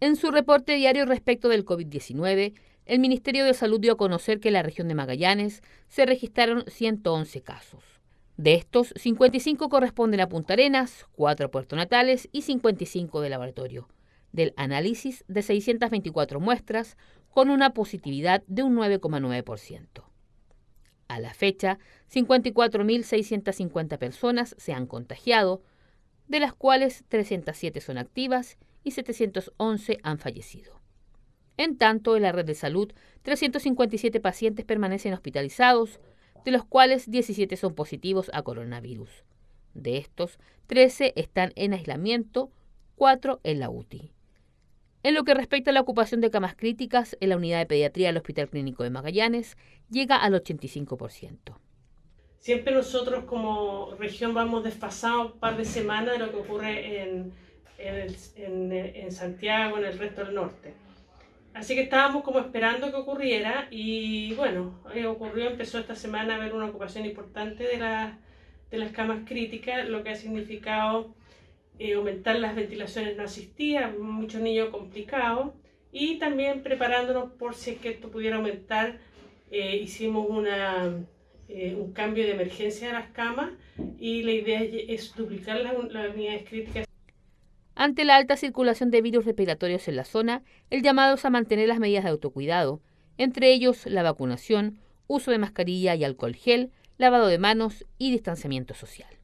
En su reporte diario respecto del COVID-19, el Ministerio de Salud dio a conocer que en la región de Magallanes se registraron 111 casos. De estos, 55 corresponden a Punta Arenas, 4 a Puerto Natales y 55 de laboratorio. Del análisis de 624 muestras, con una positividad de un 9,9%. A la fecha, 54.650 personas se han contagiado, de las cuales 307 son activas y 711 han fallecido. En tanto, en la red de salud, 357 pacientes permanecen hospitalizados, de los cuales 17 son positivos a coronavirus. De estos, 13 están en aislamiento, 4 en la UTI. En lo que respecta a la ocupación de camas críticas en la unidad de pediatría del Hospital Clínico de Magallanes, llega al 85%. Siempre nosotros como región vamos desfasados un par de semanas de lo que ocurre en, en, Santiago, en el resto del norte. Así que estábamos como esperando que ocurriera y bueno, eh, ocurrió, empezó esta semana a haber una ocupación importante de, de las camas críticas, lo que ha significado eh, aumentar las ventilaciones no asistidas, muchos niños complicados y también preparándonos por si es que esto pudiera aumentar, eh, hicimos una, un cambio de emergencia de las camas y la idea es duplicar las unidades críticas. Ante la alta circulación de virus respiratorios en la zona, el llamado es a mantener las medidas de autocuidado, entre ellos la vacunación, uso de mascarilla y alcohol gel, lavado de manos y distanciamiento social.